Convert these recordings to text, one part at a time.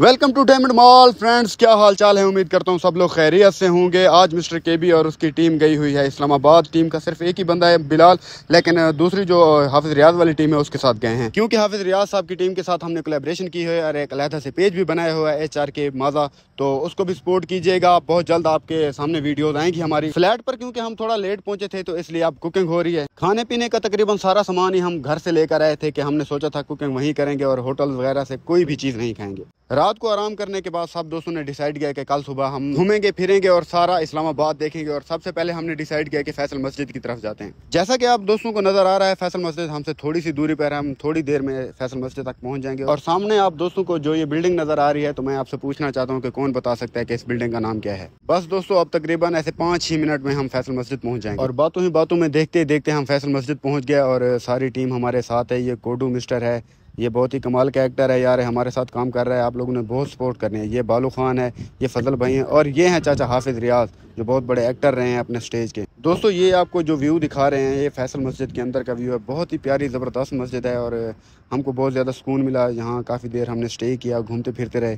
welcome to diamond mall friends क्या हाल चाल है उम्मीद करता हूँ सब लोग खैरियत से होंगे आज मिस्टर केबी और उसकी टीम गई हुई है इस्लामाबाद टीम का सिर्फ एक ही बंदा है बिलाल लेकिन दूसरी जो हाफिज रियाज वाली टीम है उसके साथ गए हैं क्योंकि हाफिज रियाज साहब की टीम के साथ हमने कोलेब्रेशन की है और एक अलहदा से पेज भी बनाया हुआ है एच के माजा तो उसको भी सपोर्ट कीजिएगा बहुत जल्द आपके सामने वीडियोज आएंगी हमारी फ्लैट पर क्योंकि हम थोड़ा लेट पहुंचे थे तो इसलिए अब कुकिंग हो रही है खाने पीने का तकरीबन सारा सामान ही हम घर से लेकर आए थे कि हमने सोचा था कुकिंग वहीं करेंगे और होटल वगैरह से कोई भी चीज़ नहीं खाएंगे रात को आराम करने के बाद सब दोस्तों ने डिसाइड किया कि कल सुबह हम घूमेंगे फिरेंगे और सारा इस्लामाबाद देखेंगे और सबसे पहले हमने डिसाइड किया कि फैसल मस्जिद की तरफ जाते हैं जैसा कि आप दोस्तों को नजर आ रहा है फैसल मस्जिद हमसे थोड़ी सी दूरी पर हम थोड़ी देर में फैसल मस्जिद तक पहुंच जाएंगे और सामने आप दोस्तों को जो ये बिल्डिंग नजर आ रही है तो मैं आपसे पूछना चाहता हूँ की कौन बता सकता है कि इस बिल्डिंग का नाम क्या है बस दोस्तों अब तकरीबन ऐसे पांच ही मिनट में हम फैसल मस्जिद पहुंच जाएंगे और बातों ही बातों में देखते देखते हम फैसल मस्जिद पहुंच गए और सारी टीम हमारे साथ है ये कोडू मिस्टर है ये बहुत ही कमाल का एक्टर है यार हमारे साथ काम कर रहा है आप लोगों ने बहुत सपोर्ट करनी है ये बालू खान है ये फजल भाई हैं और ये हैं चाचा हाफिज़ रियाज जो बहुत बड़े एक्टर रहे हैं अपने स्टेज के दोस्तों ये आपको जो व्यू दिखा रहे हैं ये फैसल मस्जिद के अंदर का व्यू है बहुत ही प्यारी ज़बरदस्त मस्जिद है और हमको बहुत ज़्यादा सुकून मिला यहाँ काफ़ी देर हमने स्टे किया घूमते फिरते रहे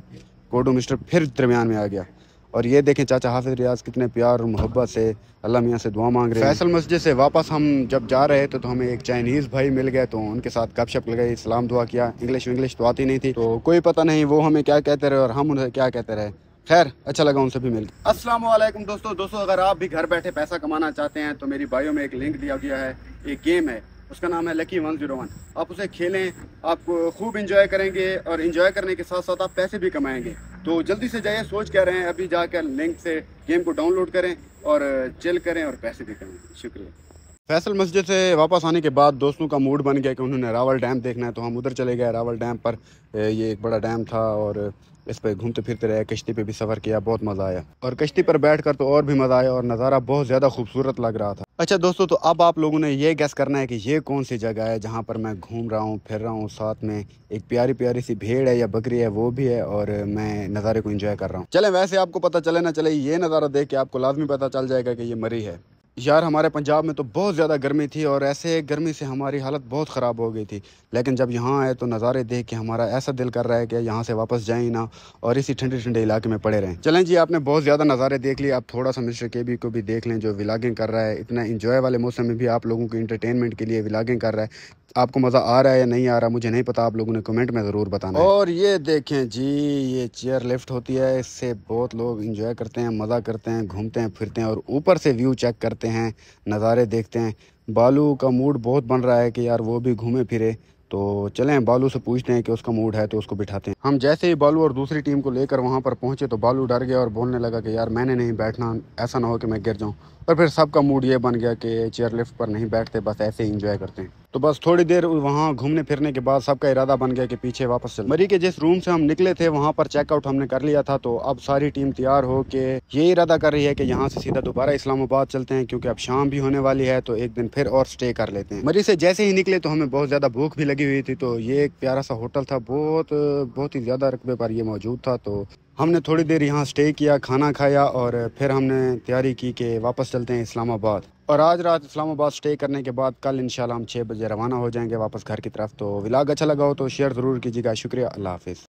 कोडो मिस्टर फिर दरमियान में आ गया और ये देखें चाचा हाफिज रियाज कितने प्यार और मोहब्बत से अल्लाह मियाँ से दुआ मांग रहे हैं फैसल मस्जिद से वापस हम जब जा रहे थे तो हमें एक चाइनीज़ भाई मिल गए तो उनके साथ गपशप लगाई सलाम दुआ किया इंग्लिश इंग्लिश तो आती नहीं थी तो कोई पता नहीं वो हमें क्या कहते रहे और हम उन्हें क्या कहते रहे खैर अच्छा लगा उनसे भी मिल अस्सलाम दोस्तों दोस्तों अगर आप भी घर बैठे पैसा कमाना चाहते हैं तो मेरी बायो में एक लिंक दिया गया है एक गेम है उसका नाम है लकी वन जीरो वन आप उसे खेलें आप खूब इंजॉय करेंगे और इंजॉय करने के साथ साथ आप पैसे भी कमाएंगे तो जल्दी से जाइए सोच कह रहे हैं अभी जाकर लिंक से गेम को डाउनलोड करें और चिल करें और पैसे भी करें शुक्रिया फैसल मस्जिद से वापस आने के बाद दोस्तों का मूड बन गया कि उन्होंने रावल डैम देखना है तो हम उधर चले गए रावल डैम पर ये एक बड़ा डैम था और इस पर घूमते फिरते रहे कश्ती पे भी सफ़र किया बहुत मज़ा आया और कश्ती पर बैठ कर तो और भी मज़ा आया और नज़ारा बहुत ज़्यादा खूबसूरत लग रहा था अच्छा दोस्तों तो अब आप लोगों ने ये गैस करना है कि ये कौन सी जगह है जहाँ पर मैं घूम रहा हूँ फिर रहा हूँ साथ में एक प्यारी प्यारी सी भेड़ है या बकरी है वो भी है और मैं नज़ारे को इंजॉय कर रहा हूँ चले वैसे आपको पता चले ना चले ये नज़ारा देख के आपको लाजमी पता चल जाएगा कि ये मरी है यार हमारे पंजाब में तो बहुत ज़्यादा गर्मी थी और ऐसे गर्मी से हमारी हालत बहुत ख़राब हो गई थी लेकिन जब यहाँ आए तो नज़ारे देख के हमारा ऐसा दिल कर रहा है कि यहाँ से वापस जाए ना और इसी ठंडे ठंडे इलाके में पड़े रहें चलें जी आपने बहुत ज़्यादा नज़ारे देख लिए आप थोड़ा सा मिस्टर के को भी देख लें जो विलागिंग कर रहा है इतना इन्जॉय वाले मौसम में भी आप लोगों को इंटरटेनमेंट के लिए विलागिंग कर रहा है आपको मज़ा आ रहा है या नहीं आ रहा मुझे नहीं पता आप लोगों ने कमेंट में ज़रूर बताना और ये देखें जी ये चेयर लिफ्ट होती है इससे बहुत लोग इंजॉय करते हैं मज़ा करते हैं घूमते हैं फिरते हैं और ऊपर से व्यू चेक करते हैं नज़ारे देखते हैं बालू का मूड बहुत बन रहा है कि यार वो भी घूमे फिरे तो चलें बालू से पूछते हैं कि उसका मूड है तो उसको बिठाते हैं हम जैसे ही बालू और दूसरी टीम को लेकर वहाँ पर पहुँचे तो बालू डर गया और बोलने लगा कि यार मैंने नहीं बैठना ऐसा ना हो कि मैं गिर जाऊँ और फिर सबका मूड ये बन गया कि चेयर लिफ्ट पर नहीं बैठते बस ऐसे ही इंजॉय करते हैं तो बस थोड़ी देर वहाँ घूमने फिरने के बाद सबका इरादा बन गया कि पीछे वापस चल मरी के जिस रूम से हम निकले थे वहाँ पर चेकआउट हमने कर लिया था तो अब सारी टीम तैयार हो के ये इरादा कर रही है कि यहाँ से सीधा दोबारा इस्लामाबाद चलते हैं क्योंकि अब शाम भी होने वाली है तो एक दिन फिर और स्टे कर लेते हैं मरी से जैसे ही निकले तो हमें बहुत ज़्यादा भूख भी लगी हुई थी तो ये एक प्यारा सा होटल था बहुत बहुत ही ज़्यादा रकबे पर यह मौजूद था तो हमने थोड़ी देर यहाँ स्टे किया खाना खाया और फिर हमने तैयारी की कि वापस चलते हैं इस्लामाबाद और आज रात इस्लामाबाद स्टे करने के बाद कल इंशाल्लाह हम छः बजे रवाना हो जाएंगे वापस घर की तरफ तो विलाग अच्छा लगा हो तो शेयर ज़रूर कीजिएगा शुक्रिया अल्लाह हाफिज़